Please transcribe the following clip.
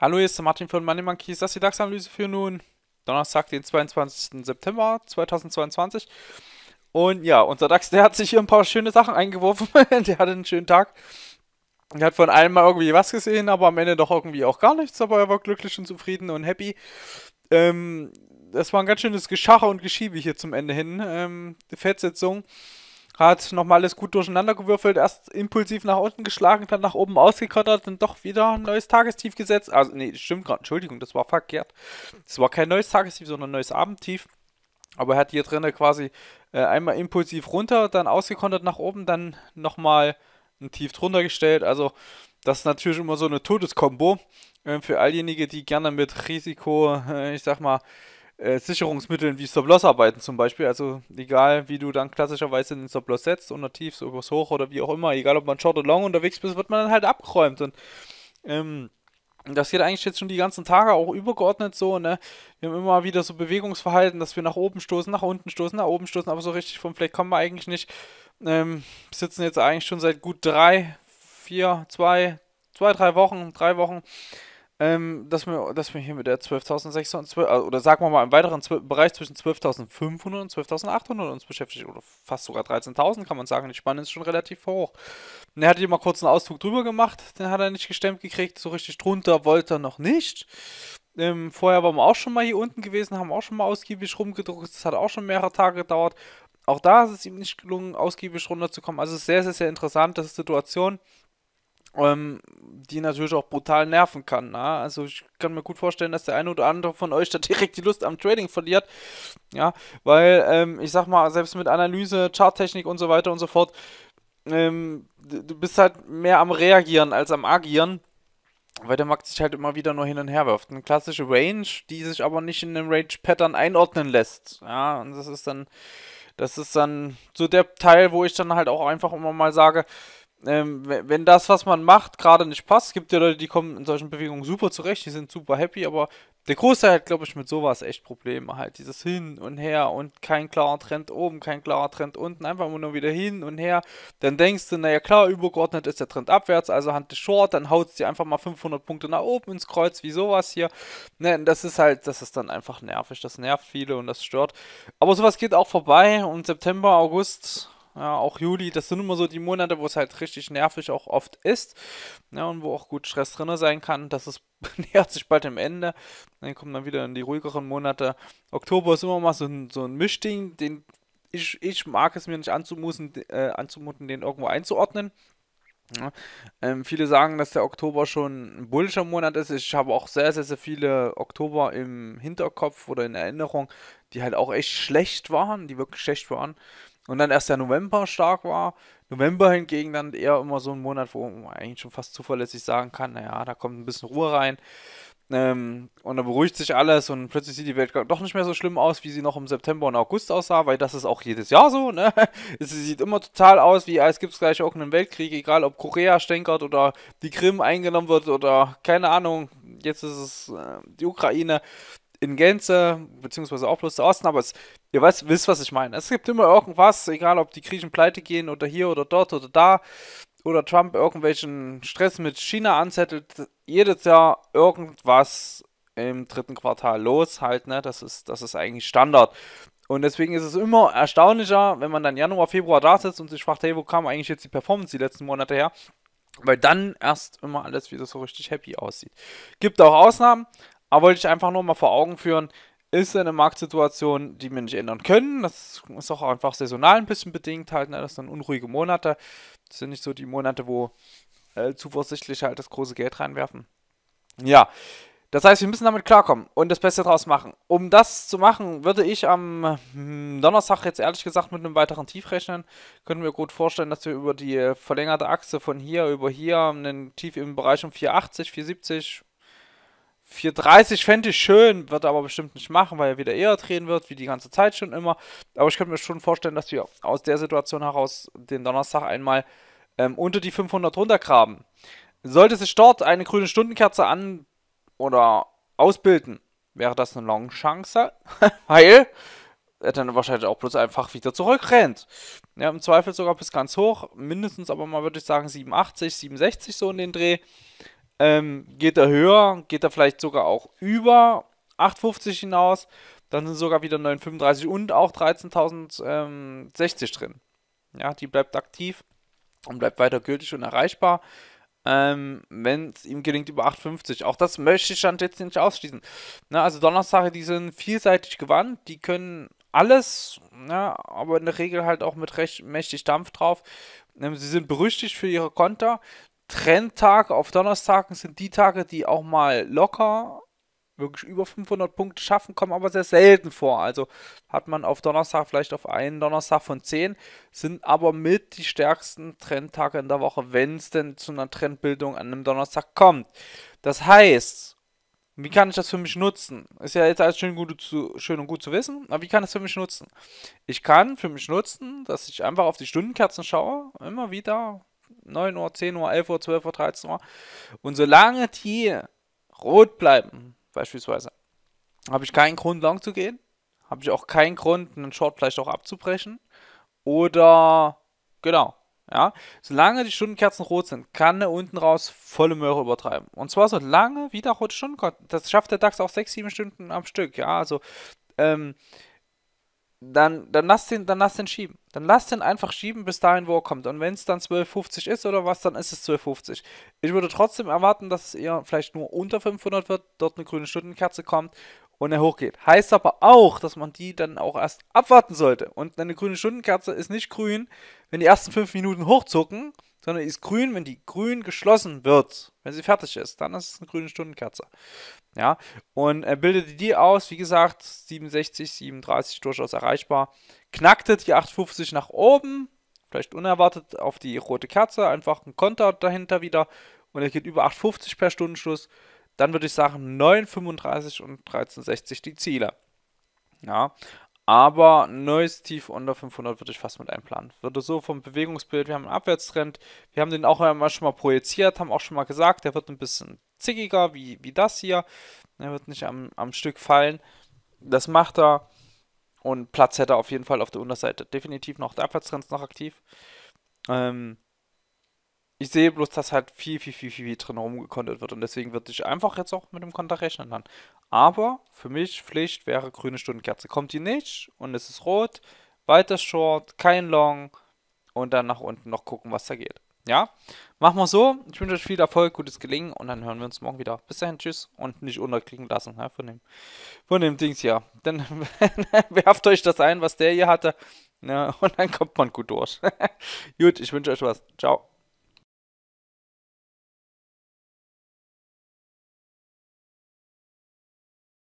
Hallo, hier ist der Martin von Money Monkeys. Das ist die DAX-Analyse für nun Donnerstag, den 22. September 2022. Und ja, unser DAX, der hat sich hier ein paar schöne Sachen eingeworfen. der hatte einen schönen Tag. Er hat von allem mal irgendwie was gesehen, aber am Ende doch irgendwie auch gar nichts. Aber er war glücklich und zufrieden und happy. Ähm, das war ein ganz schönes Geschacher und Geschiebe hier zum Ende hin. Ähm, die Fettsetzung. Hat nochmal alles gut durcheinander gewürfelt, erst impulsiv nach unten geschlagen, dann nach oben ausgekottert und doch wieder ein neues Tagestief gesetzt. Also, nee, stimmt gerade, Entschuldigung, das war verkehrt. Das war kein neues Tagestief, sondern ein neues Abendtief. Aber er hat hier drinnen quasi äh, einmal impulsiv runter, dann ausgekontert nach oben, dann nochmal ein Tief drunter gestellt. Also, das ist natürlich immer so eine Todeskombo äh, für alljenige, die gerne mit Risiko, äh, ich sag mal, äh, Sicherungsmitteln wie Stop-Loss arbeiten zum Beispiel. Also egal, wie du dann klassischerweise den Stop-Loss setzt, unter Tiefs, übers Hoch oder wie auch immer, egal ob man Short oder Long unterwegs bist, wird man dann halt abgeräumt. Und ähm, das geht eigentlich jetzt schon die ganzen Tage auch übergeordnet so, ne? Wir haben immer wieder so Bewegungsverhalten, dass wir nach oben stoßen, nach unten stoßen, nach oben stoßen, aber so richtig vom Fleck kommen wir eigentlich nicht. Ähm, sitzen jetzt eigentlich schon seit gut drei, vier, zwei, zwei, drei Wochen, drei Wochen ähm, dass, wir, dass wir hier mit der 12.600 also, oder sagen wir mal im weiteren Bereich zwischen 12.500 und 12.800 uns beschäftigt oder fast sogar 13.000 kann man sagen. Die Spanne ist schon relativ hoch. Und er hat hier mal kurz einen Ausflug drüber gemacht, den hat er nicht gestemmt gekriegt, so richtig drunter wollte er noch nicht. Ähm, vorher waren wir auch schon mal hier unten gewesen, haben auch schon mal ausgiebig rumgedruckt, das hat auch schon mehrere Tage gedauert. Auch da ist es ihm nicht gelungen, ausgiebig runterzukommen. Also sehr, sehr, sehr interessante Situation ähm, die natürlich auch brutal nerven kann. Na? Ne? Also ich kann mir gut vorstellen, dass der eine oder andere von euch da direkt die Lust am Trading verliert. Ja, weil ähm, ich sag mal, selbst mit Analyse, Charttechnik und so weiter und so fort, ähm, du bist halt mehr am Reagieren als am Agieren. Weil der Markt sich halt immer wieder nur hin und her wirft. Eine klassische Range, die sich aber nicht in einem Range-Pattern einordnen lässt. Ja, und das ist dann, das ist dann so der Teil, wo ich dann halt auch einfach immer mal sage, ähm, wenn das, was man macht, gerade nicht passt, gibt ja Leute, die kommen in solchen Bewegungen super zurecht, die sind super happy, aber der Großteil hat, glaube ich, mit sowas echt Probleme halt. Dieses Hin und Her und kein klarer Trend oben, kein klarer Trend unten, einfach immer nur wieder hin und her. Dann denkst du, naja, klar, übergeordnet ist der Trend abwärts, also Hand ist short, dann haut es dir einfach mal 500 Punkte nach oben ins Kreuz, wie sowas hier. Ne, das ist halt, das ist dann einfach nervig, das nervt viele und das stört. Aber sowas geht auch vorbei und September, August ja, auch Juli, das sind immer so die Monate, wo es halt richtig nervig auch oft ist ja, ne, und wo auch gut Stress drin sein kann. Das ist, nähert sich bald dem Ende. Dann kommen dann wieder in die ruhigeren Monate. Oktober ist immer mal so ein, so ein Mischding, den ich, ich mag es mir nicht anzumuten, äh, anzumuten den irgendwo einzuordnen. Ja. Ähm, viele sagen, dass der Oktober schon ein bullischer Monat ist. Ich habe auch sehr, sehr, sehr viele Oktober im Hinterkopf oder in Erinnerung, die halt auch echt schlecht waren, die wirklich schlecht waren. Und dann erst der November stark war. November hingegen dann eher immer so ein Monat, wo man eigentlich schon fast zuverlässig sagen kann, naja, da kommt ein bisschen Ruhe rein. Ähm, und dann beruhigt sich alles und plötzlich sieht die Welt doch nicht mehr so schlimm aus, wie sie noch im September und August aussah, weil das ist auch jedes Jahr so, ne? Sie sieht immer total aus, wie als gibt es gleich auch einen Weltkrieg, egal ob Korea stänkert oder die Krim eingenommen wird oder keine Ahnung, jetzt ist es äh, die Ukraine in Gänze, beziehungsweise auch bloß der Osten, aber es Ihr weißt, wisst, was ich meine. Es gibt immer irgendwas, egal ob die Griechen pleite gehen oder hier oder dort oder da oder Trump irgendwelchen Stress mit China anzettelt. Jedes Jahr irgendwas im dritten Quartal los halt, ne? Das ist, das ist eigentlich Standard. Und deswegen ist es immer erstaunlicher, wenn man dann Januar, Februar da sitzt und sich fragt, hey, wo kam eigentlich jetzt die Performance die letzten Monate her? Weil dann erst immer alles wieder so richtig happy aussieht. Gibt auch Ausnahmen, aber wollte ich einfach nur mal vor Augen führen, ist eine Marktsituation, die wir nicht ändern können. Das ist auch einfach saisonal ein bisschen bedingt halt. Ne? Das sind unruhige Monate. Das sind nicht so die Monate, wo äh, zuversichtlich halt das große Geld reinwerfen. Ja, das heißt, wir müssen damit klarkommen und das Beste draus machen. Um das zu machen, würde ich am hm, Donnerstag jetzt ehrlich gesagt mit einem weiteren Tief rechnen. Können wir gut vorstellen, dass wir über die äh, verlängerte Achse von hier über hier einen Tief im Bereich um 480, 470, 430 fände ich schön, wird er aber bestimmt nicht machen, weil er wieder eher drehen wird, wie die ganze Zeit schon immer. Aber ich könnte mir schon vorstellen, dass wir aus der Situation heraus den Donnerstag einmal ähm, unter die 500 runtergraben. Sollte sich dort eine grüne Stundenkerze an- oder ausbilden, wäre das eine Long-Chance, weil er dann wahrscheinlich auch bloß einfach wieder zurückrennt. Ja, Im Zweifel sogar bis ganz hoch, mindestens aber mal würde ich sagen 87, 67 so in den Dreh. Ähm, geht er höher, geht er vielleicht sogar auch über 8,50 hinaus, dann sind sogar wieder 9,35 und auch 13.060 ähm, drin. Ja, die bleibt aktiv und bleibt weiter gültig und erreichbar. Ähm, wenn es ihm gelingt über 8,50. Auch das möchte ich dann jetzt nicht ausschließen. Na, ne, also Donnerstag, die sind vielseitig gewandt, die können alles, na, ne, aber in der Regel halt auch mit recht mächtig Dampf drauf. Ähm, sie sind berüchtigt für ihre Konter. Trendtage auf Donnerstagen sind die Tage, die auch mal locker wirklich über 500 Punkte schaffen, kommen aber sehr selten vor. Also hat man auf Donnerstag vielleicht auf einen Donnerstag von 10, sind aber mit die stärksten Trendtage in der Woche, wenn es denn zu einer Trendbildung an einem Donnerstag kommt. Das heißt, wie kann ich das für mich nutzen? Ist ja jetzt alles schön, gut zu, schön und gut zu wissen, aber wie kann ich das für mich nutzen? Ich kann für mich nutzen, dass ich einfach auf die Stundenkerzen schaue, immer wieder 9 Uhr, 10 Uhr, 11 Uhr, 12 Uhr, 13 Uhr. Und solange die rot bleiben, beispielsweise, habe ich keinen Grund, lang zu gehen. Habe ich auch keinen Grund, einen Short vielleicht auch abzubrechen. Oder, genau, ja. Solange die Stundenkerzen rot sind, kann er unten raus volle Möhre übertreiben. Und zwar so lange wie der rote Stundenkerzen. Das schafft der DAX auch 6, 7 Stunden am Stück, ja. Also, ähm, dann, dann, lass den, dann lass den schieben. Dann lass den einfach schieben bis dahin, wo er kommt. Und wenn es dann 12,50 ist oder was, dann ist es 12,50. Ich würde trotzdem erwarten, dass es eher vielleicht nur unter 500 wird, dort eine grüne Stundenkerze kommt und er hochgeht. Heißt aber auch, dass man die dann auch erst abwarten sollte. Und eine grüne Stundenkerze ist nicht grün, wenn die ersten 5 Minuten hochzucken, sondern ist grün, wenn die grün geschlossen wird. Wenn sie fertig ist, dann ist es eine grüne Stundenkerze. Ja, und er bildete die aus, wie gesagt, 67, 37 durchaus erreichbar. Knackte die 850 nach oben, vielleicht unerwartet auf die rote Kerze, einfach ein Konter dahinter wieder und er geht über 850 per Stundenschluss. Dann würde ich sagen 9,35 und 13,60 die Ziele. Ja, aber neues Tief unter 500 würde ich fast mit einplanen. Würde so vom Bewegungsbild, wir haben einen Abwärtstrend, wir haben den auch einmal schon mal projiziert, haben auch schon mal gesagt, der wird ein bisschen zickiger, wie, wie das hier. Er wird nicht am, am Stück fallen. Das macht er. Und Platz hätte er auf jeden Fall auf der Unterseite. Definitiv noch der Abwärtstrend ist noch aktiv. Ähm, ich sehe bloß, dass halt viel, viel, viel, viel, viel drin rumgekontet wird. Und deswegen würde ich einfach jetzt auch mit dem Konter rechnen dann. Aber für mich Pflicht wäre grüne Stundenkerze. Kommt die nicht und es ist rot. Weiter Short, kein Long. Und dann nach unten noch gucken, was da geht. Ja, Machen wir so. Ich wünsche euch viel Erfolg, gutes Gelingen und dann hören wir uns morgen wieder. Bis dahin, tschüss und nicht unterklicken lassen ja, von, dem, von dem Dings hier. Dann werft euch das ein, was der hier hatte. Ja, und dann kommt man gut durch. gut, ich wünsche euch was. Ciao.